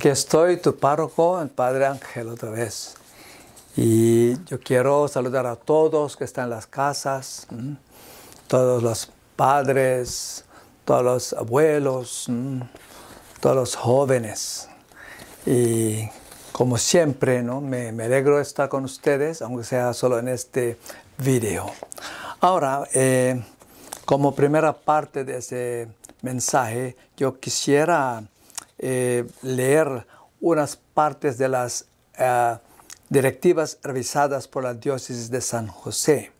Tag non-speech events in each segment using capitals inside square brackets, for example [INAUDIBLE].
Aquí estoy, tu párroco, el Padre Ángel, otra vez. Y yo quiero saludar a todos que están en las casas, todos los padres, todos los abuelos, todos los jóvenes. Y como siempre, ¿no? me, alegro de estar con ustedes, aunque sea solo en este video. Ahora, eh, como primera parte de ese mensaje, yo quisiera eh, leer unas partes de las eh, directivas revisadas por la diócesis de San José.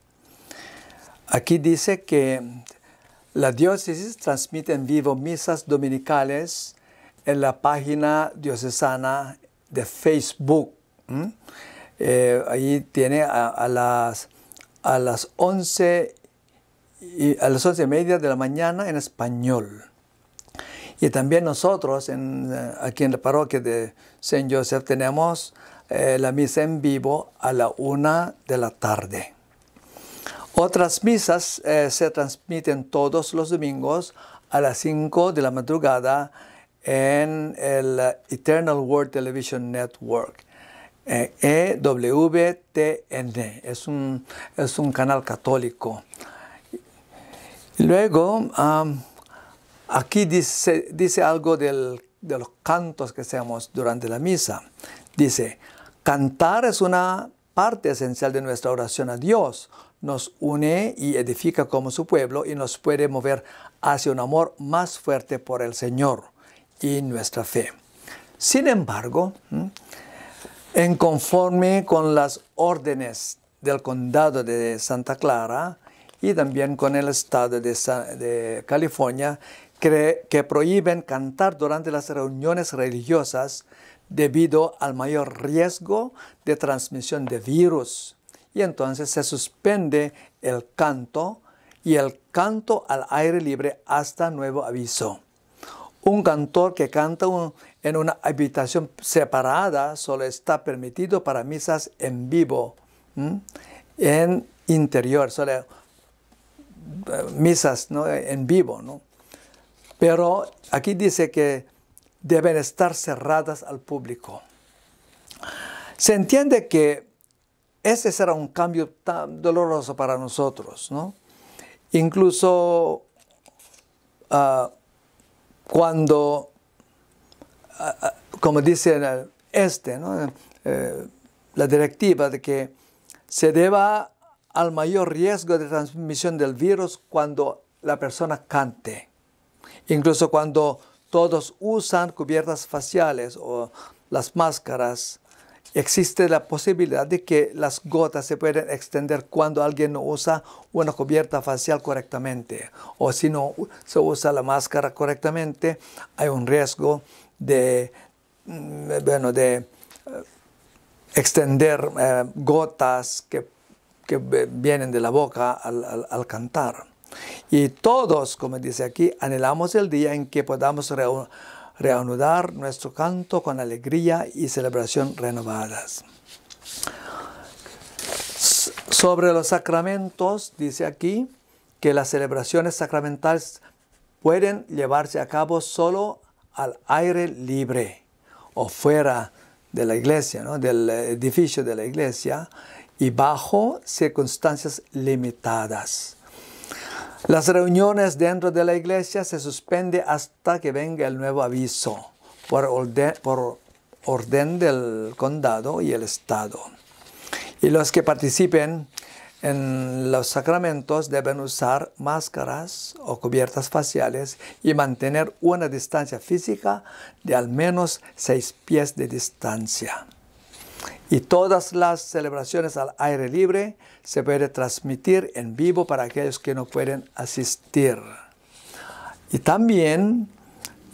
Aquí dice que la diócesis transmite en vivo misas dominicales en la página diocesana de Facebook. Eh, ahí tiene a, las, a las 11 y a las once y media de la mañana en español. Y también nosotros eh, aquí en la parroquia de San Joseph tenemos eh, la misa en vivo a la una de la tarde. Otras misas eh, se transmiten todos los domingos a las 5 de la madrugada en el Eternal World Television Network. EWTN es un, es un canal católico. Luego, Aquí dice, algo de los cantos que hacemos durante la misa. Dice, cantar es una parte esencial de nuestra oración a Dios. Nos une y edifica como su pueblo y nos puede mover hacia un amor más fuerte por el Señor y nuestra fe. Sin embargo, en conforme con las órdenes del condado de Santa Clara y también con el estado de California, que, prohíben cantar durante las reuniones religiosas debido al mayor riesgo de transmisión de virus. Y entonces se suspende el canto y el canto al aire libre hasta nuevo aviso. Un cantor que canta en una habitación separada solo está permitido para misas en vivo, en interior, solo eh, misas ¿no? en vivo. ¿no? Pero aquí dice que deben estar cerradas al público. Se entiende que ese será un cambio tan doloroso para nosotros, ¿no? Incluso ah, cuando, ah, ah, como dice este, ¿no? Eh, la directiva de que se deba al mayor riesgo de transmisión del virus cuando la persona cante. Incluso cuando todos usan cubiertas faciales o las máscaras, existe la posibilidad de que las gotas se pueden extender cuando alguien no usa una cubierta facial correctamente o si no se usa la máscara correctamente hay un riesgo de mm, bueno de eh, extender eh, gotas que, eh, vienen de la boca al cantar y todos, como dice aquí, anhelamos el día en que podamos reanudar nuestro canto con alegría y celebración renovadas. Sobre los sacramentos, dice aquí, que las celebraciones sacramentales pueden llevarse a cabo solo al aire libre o fuera de la iglesia, del edificio de la iglesia, y bajo circunstancias limitadas. Las reuniones dentro de la iglesia se suspende hasta que venga el nuevo aviso por orden, por orden del condado y el estado. Y los que participen en los sacramentos deben usar máscaras o cubiertas faciales y mantener una distancia física de al menos seis pies de distancia. Y todas las celebraciones al aire libre se puede transmitir en vivo para aquellos que no pueden asistir. Y también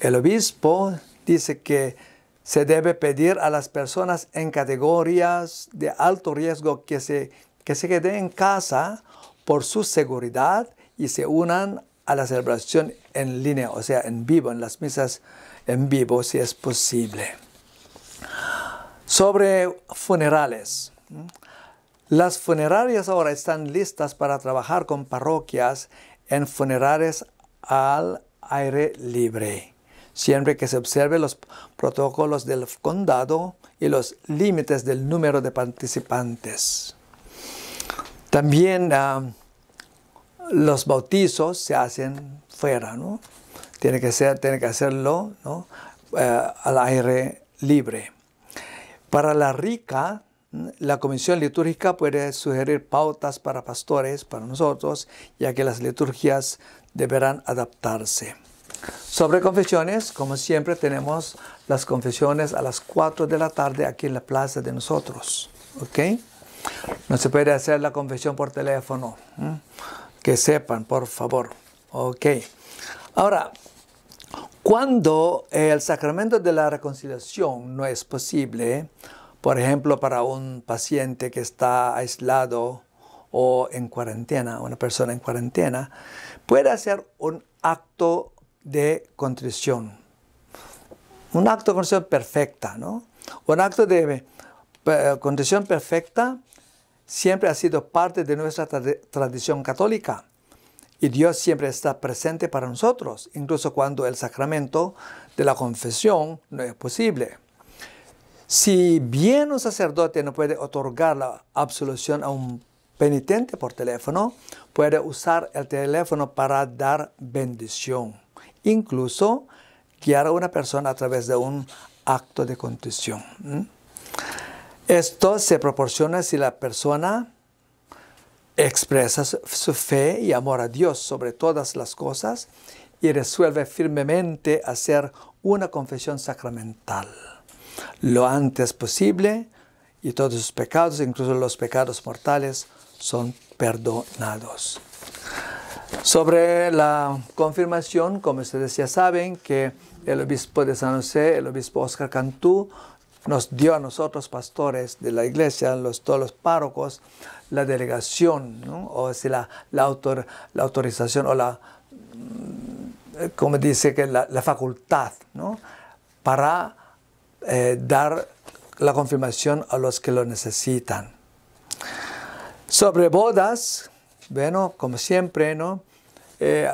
el obispo dice que se debe pedir a las personas en categorías de alto riesgo que se, que se queden en casa por su seguridad y se unan a la celebración en línea, o sea, en vivo, en las misas en vivo, si es posible. Sobre funerales. Las funerarias ahora están listas para trabajar con parroquias en funerales al aire libre, siempre que se observen los protocolos del condado y los límites del número de participantes. También ah, los bautizos se hacen fuera, ¿no? Tiene que, ser, tiene que hacerlo eh, al aire libre. Para la rica, la comisión litúrgica puede sugerir pautas para pastores, para nosotros, ya que las liturgias deberán adaptarse. Sobre confesiones, como siempre tenemos las confesiones a las 4 de la tarde aquí en la plaza de nosotros. ¿Ok? No se puede hacer la confesión por teléfono. Que sepan, por favor. ¿Ok? Ahora, cuando el sacramento de la reconciliación no es posible, por ejemplo, para un paciente que está aislado o en cuarentena, una persona en cuarentena, puede hacer un acto de contrición. Un acto de contrición perfecta, ¿no? Un acto de eh, contrición perfecta siempre ha sido parte de nuestra tradición católica. Y Dios siempre está presente para nosotros, incluso cuando el sacramento de la confesión no es posible. Si bien un sacerdote no puede otorgar la absolución a un penitente por teléfono, puede usar el teléfono para dar bendición, incluso guiar a una persona a través de un acto de contrición. Esto se proporciona si la persona expresa su fe y amor a Dios sobre todas las cosas y resuelve firmemente hacer una confesión sacramental lo antes posible y todos sus pecados, incluso los pecados mortales, son perdonados. Sobre la confirmación, como ustedes ya saben, que el obispo de San José, el obispo Oscar Cantú, nos dio a nosotros, pastores de la iglesia, los, todos los párrocos, la delegación, o sea, la, la, autor, la autorización o la, mm, eh, como dice, que la, facultad, para eh, dar la confirmación a los que lo necesitan. Sobre bodas, bueno, como siempre, ¿no? Eh,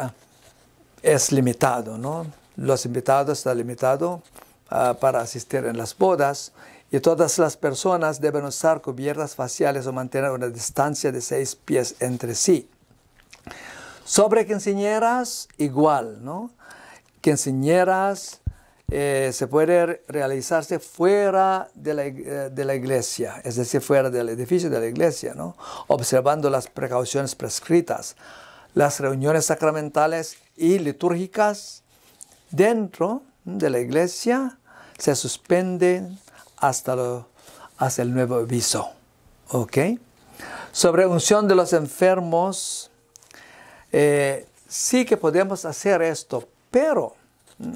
es limitado, ¿no? Los invitados están limitados ah, para asistir en las bodas y todas las personas deben usar cubiertas faciales o mantener una distancia de seis pies entre sí. Sobre quinceañeras, igual, ¿no? Quinceañeras, eh, se puede realizarse fuera eh, de la, iglesia, es decir, fuera del edificio de la iglesia, ¿no? observando las precauciones prescritas, las reuniones sacramentales y litúrgicas dentro de la iglesia se suspenden hasta, lo, el nuevo aviso. ¿ok? Sobre unción de los enfermos, eh, sí que podemos hacer esto, pero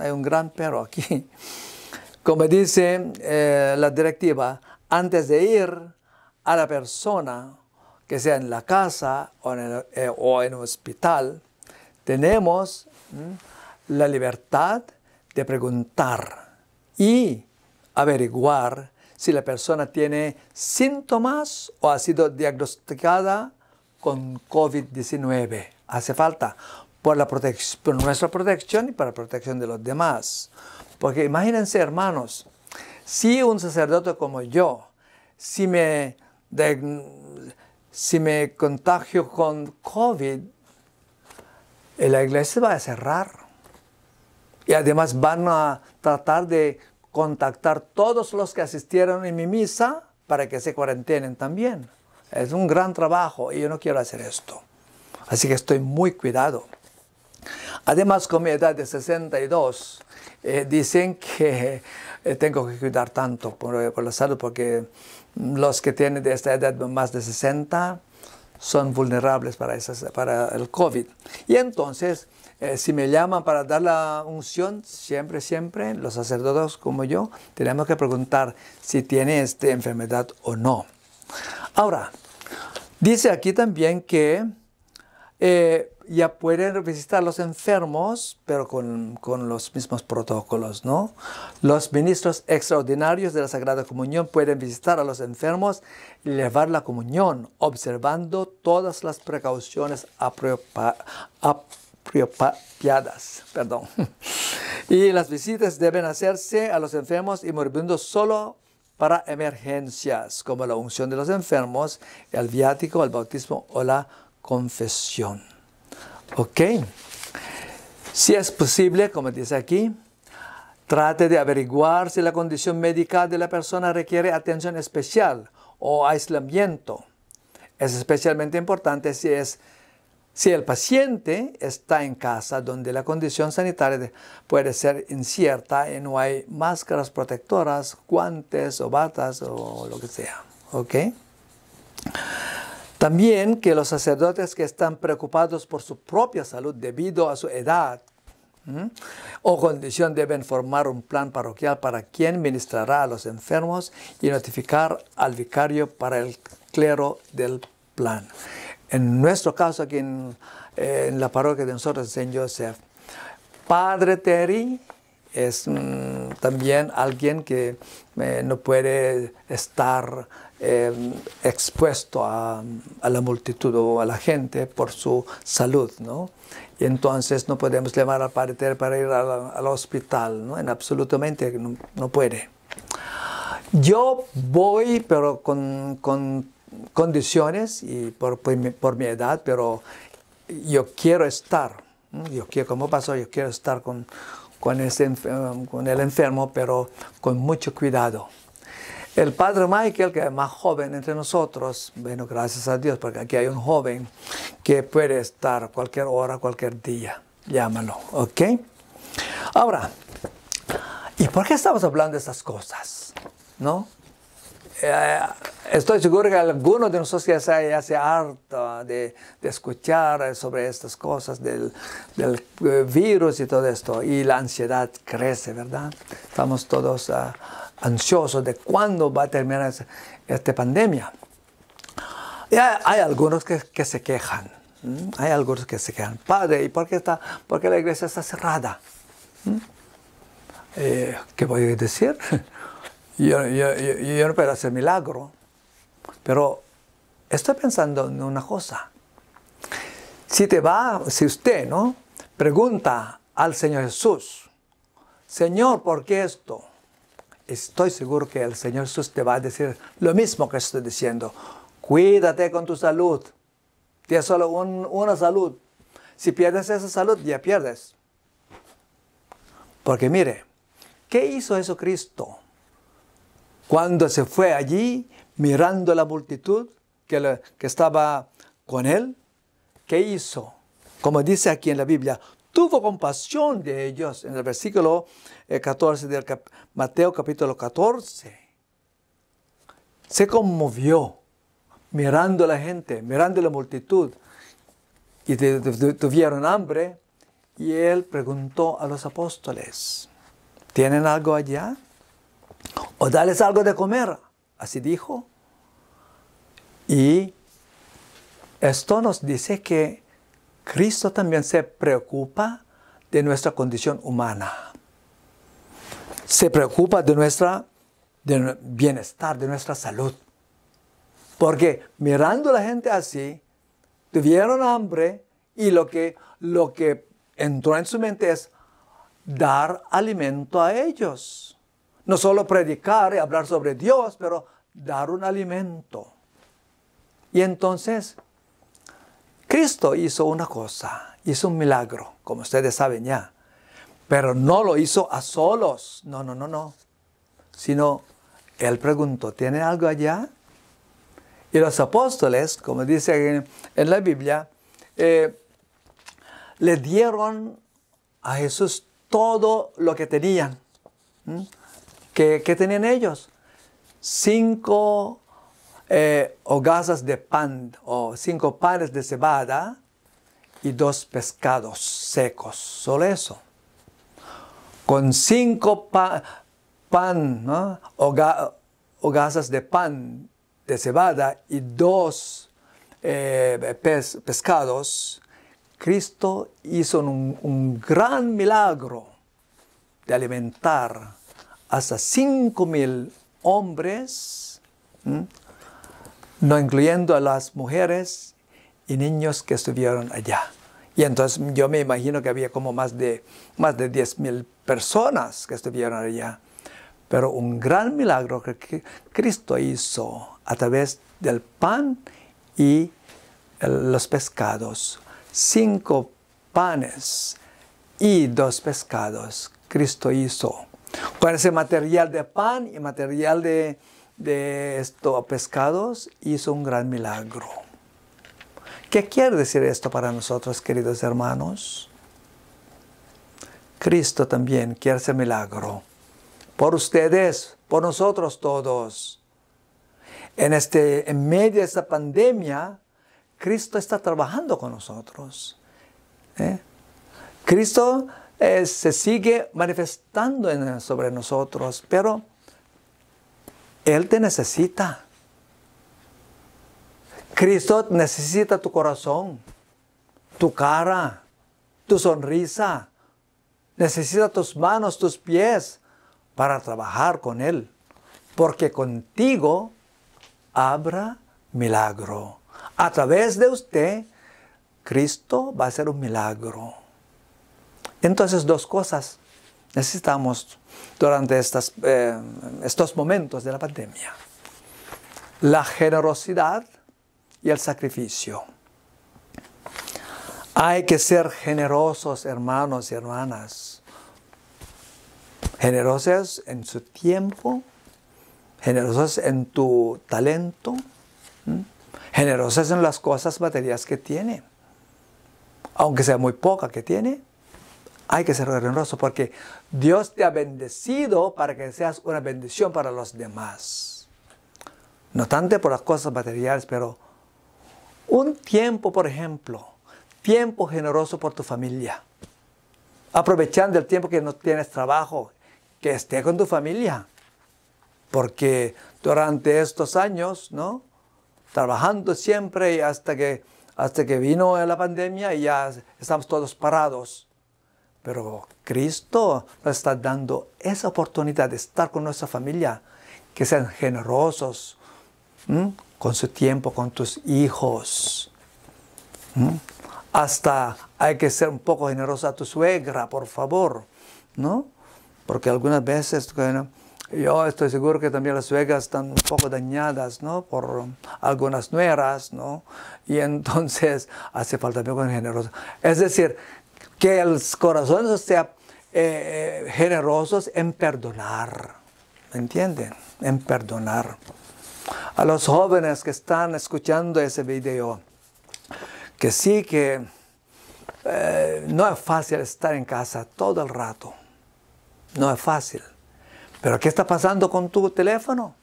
hay un gran pero aquí. Como dice eh, la directiva, antes de ir a la persona, que sea en la casa o en, el, eh, hospital, tenemos mm, la libertad de preguntar y averiguar si la persona tiene síntomas o ha sido diagnosticada con COVID-19. Hace falta, por, la nuestra protección y para la protección de los demás. Porque imagínense, hermanos, si un sacerdote como yo, si me, si me contagio con COVID, eh, la iglesia va a cerrar. Y además van a tratar de contactar todos los que asistieron en mi misa para que se cuarentenen también. Es un gran trabajo y yo no quiero hacer esto. Así que estoy muy cuidado. Además, con mi edad de 62, eh, dicen que eh, tengo que cuidar tanto eh, por, la salud, porque los que tienen de esta edad más de 60 son vulnerables para, para el COVID. Y entonces, si me llaman para dar la unción, siempre, siempre, los sacerdotes como yo, tenemos que preguntar si tiene esta enfermedad o no. Ahora, dice aquí también que ya pueden visitar a los enfermos, pero con, los mismos protocolos, ¿no? Los ministros extraordinarios de la Sagrada Comunión pueden visitar a los enfermos y llevar la comunión, observando todas las precauciones apropiadas. Perdón. [LAUGHS] Y las visitas deben hacerse a los enfermos y moribundos solo para emergencias, como la unción de los enfermos, el viático, el bautismo o la confesión. ¿Ok? Si es posible, como dice aquí, trate de averiguar si la condición médica de la persona requiere atención especial o aislamiento. Es especialmente importante si, es, si el paciente está en casa donde la condición sanitaria puede ser incierta y no hay máscaras protectoras, guantes o batas o lo que sea. ¿Ok? También que los sacerdotes que están preocupados por su propia salud debido a su edad o condición deben formar un plan parroquial para quien ministrará a los enfermos y notificar al vicario para el clero del plan. En nuestro caso aquí en, eh, la parroquia de nosotros, San Joseph, Padre Terry es mm, también alguien que eh, no puede estar Em, expuesto a, la multitud o a la gente por su salud, ¿no? Y entonces no podemos llevar a parter para ir al hospital, ¿no? absolutamente no, puede. Yo voy, pero con, condiciones y por, mi, edad, pero yo quiero estar, yo quiero, como pasó, yo quiero estar con el enfermo, pero con mucho cuidado. El padre Michael, que es más joven entre nosotros, bueno, gracias a Dios, porque aquí hay un joven que puede estar cualquier hora, cualquier día. Llámalo, ¿ok? Ahora, ¿y por qué estamos hablando de estas cosas? ¿No? Eh, estoy seguro que algunos de nosotros ya se, ya harta de, escuchar sobre estas cosas del, eh, virus y todo esto. Y la ansiedad crece, ¿verdad? Estamos todos... a ah, ansiosos de cuándo va a terminar esta pandemia. Y hay, algunos que, se quejan, hay algunos que se quejan, padre, ¿y por qué, está, por la iglesia está cerrada? Eh, ¿Qué voy a decir? [LAUGHS] yo, no puedo hacer milagro, pero estoy pensando en una cosa. Si te va, si usted, ¿no? Pregunta al Señor Jesús, Señor, ¿por qué esto? estoy seguro que el Señor Jesús te va a decir lo mismo que estoy diciendo. Cuídate con tu salud. Tienes solo una salud. Si pierdes esa salud, ya pierdes. Porque mire, ¿qué hizo eso Cristo Cuando se fue allí, mirando la multitud que, que estaba con él, ¿qué hizo? Como dice aquí en la Biblia, tuvo compasión de ellos, en el versículo 14 eh, de Mateo capítulo 14. Se conmovió mirando a la gente, mirando a la multitud, y tuvieron hambre, y él preguntó a los apóstoles, ¿tienen algo allá? ¿O dales algo de comer? Así dijo. Y esto nos dice que Cristo también se preocupa de nuestra condición humana. Se preocupa de nuestro bienestar, de nuestra salud. Porque mirando a la gente así, tuvieron hambre y lo que, lo que entró en su mente es dar alimento a ellos. No solo predicar y hablar sobre Dios, pero dar un alimento. Y entonces Cristo hizo una cosa, hizo un milagro, como ustedes saben ya, pero no lo hizo a solos, no, no, no, no, sino él preguntó, ¿tiene algo allá? Y los apóstoles, como dice en, la Biblia, eh, le dieron a Jesús todo lo que tenían. ¿Mm? ¿Qué, tenían ellos? Cinco o eh, hogazas de pan o cinco panes de cebada y dos pescados secos, solo eso. Con cinco pan, ¿no? hogazas de pan de cebada y dos eh, pescados, Cristo hizo un, gran milagro de alimentar hasta cinco mil hombres no incluyendo a las mujeres y niños que estuvieron allá. Y entonces yo me imagino que había como más de, más de 10.000 personas que estuvieron allá. Pero un gran milagro que Cristo hizo a través del pan y los pescados. Cinco panes y dos pescados Cristo hizo. Con ese material de pan y material de, de estos pescados hizo un gran milagro. ¿Qué quiere decir esto para nosotros, queridos hermanos? Cristo también quiere hacer milagro por ustedes, por nosotros todos. En, este, en medio de esta pandemia, Cristo está trabajando con nosotros. ¿eh? Cristo eh, se sigue manifestando sobre nosotros, pero él te necesita. Cristo necesita tu corazón, tu cara, tu sonrisa. Necesita tus manos, tus pies para trabajar con Él. Porque contigo habrá milagro. A través de usted, Cristo va a ser un milagro. Entonces, dos cosas necesitamos durante estas, eh, estos momentos de la pandemia. La generosidad y el sacrificio. Hay que ser generosos, hermanos y hermanas. Generosos en su tiempo, generosos en tu talento, generosos en las cosas materiales que tiene, aunque sea muy poca que tiene, hay que ser generoso porque Dios te ha bendecido para que seas una bendición para los demás. No tanto por las cosas materiales, pero un tiempo, por ejemplo, tiempo generoso por tu familia. Aprovechando el tiempo que no tienes trabajo, que esté con tu familia. Porque durante estos años, ¿no? Trabajando siempre y hasta que, hasta que vino la pandemia y ya estamos todos parados pero Cristo nos está dando esa oportunidad de estar con nuestra familia, que sean generosos con su tiempo, con tus hijos. Hasta hay que ser un poco generosa a tu suegra, por favor, ¿no? Porque algunas veces, bueno, yo estoy seguro que también las suegras están un poco dañadas, ¿no? Por algunas nueras, ¿no? Y entonces [LAUGHS] hace falta ser generoso. Es decir, que los corazones sean eh, eh, generosos en perdonar. ¿Me entienden? En perdonar. A los jóvenes que están escuchando ese video, que sí que eh, no es fácil estar en casa todo el rato. No es fácil. Pero ¿qué está pasando con tu teléfono?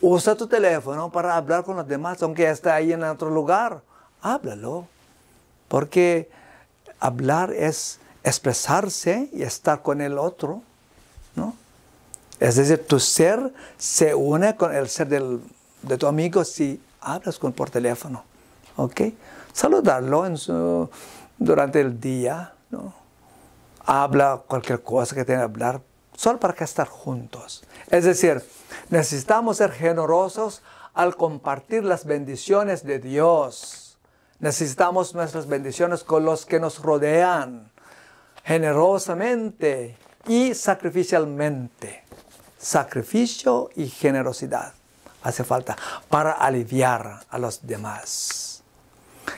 Usa tu teléfono para hablar con los demás, aunque esté ahí en otro lugar. Háblalo. Porque hablar es expresarse y estar con el otro, ¿no? Es decir, tu ser se une con el ser de tu amigo si hablas con, por teléfono, ¿ok? Saludarlo durante el día, ¿no? Habla cualquier cosa que tenga que hablar, solo para que estar juntos. Es decir, necesitamos ser generosos al compartir las bendiciones de Dios. Necesitamos nuestras bendiciones con los que nos rodean, generosamente y sacrificialmente. Sacrificio y generosidad hace falta para aliviar a los demás.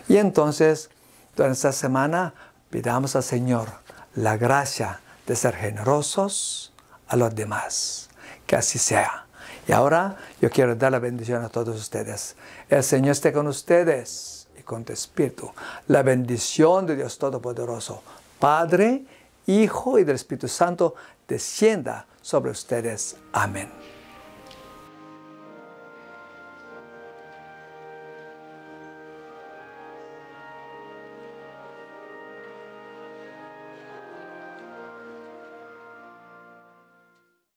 Y entonces, durante esta semana, pidamos al Señor la gracia de ser generosos a los demás. Que así sea. Y ahora yo quiero dar la bendición a todos ustedes. El Señor esté con ustedes con tu espíritu. La bendición de Dios Todopoderoso, Padre, Hijo y del Espíritu Santo, descienda sobre ustedes. Amén.